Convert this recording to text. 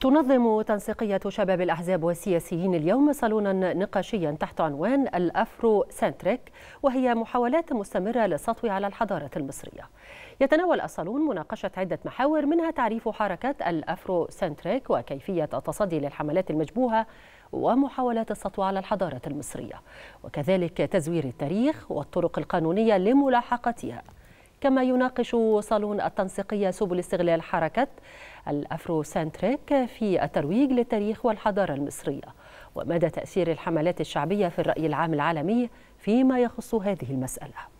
تنظم تنسيقية شباب الأحزاب والسياسيين اليوم صالونا نقاشيا تحت عنوان الأفرو سنتريك وهي محاولات مستمرة للسطو على الحضارة المصرية يتناول الصالون مناقشة عدة محاور منها تعريف حركة الأفرو سنتريك وكيفية التصدي للحملات المشبوهة ومحاولات السطو على الحضارة المصرية وكذلك تزوير التاريخ والطرق القانونية لملاحقتها كما يناقش صالون التنسيقية سبل استغلال حركة سنتريك في الترويج للتاريخ والحضارة المصرية ومدى تأثير الحملات الشعبية في الرأي العام العالمي فيما يخص هذه المسألة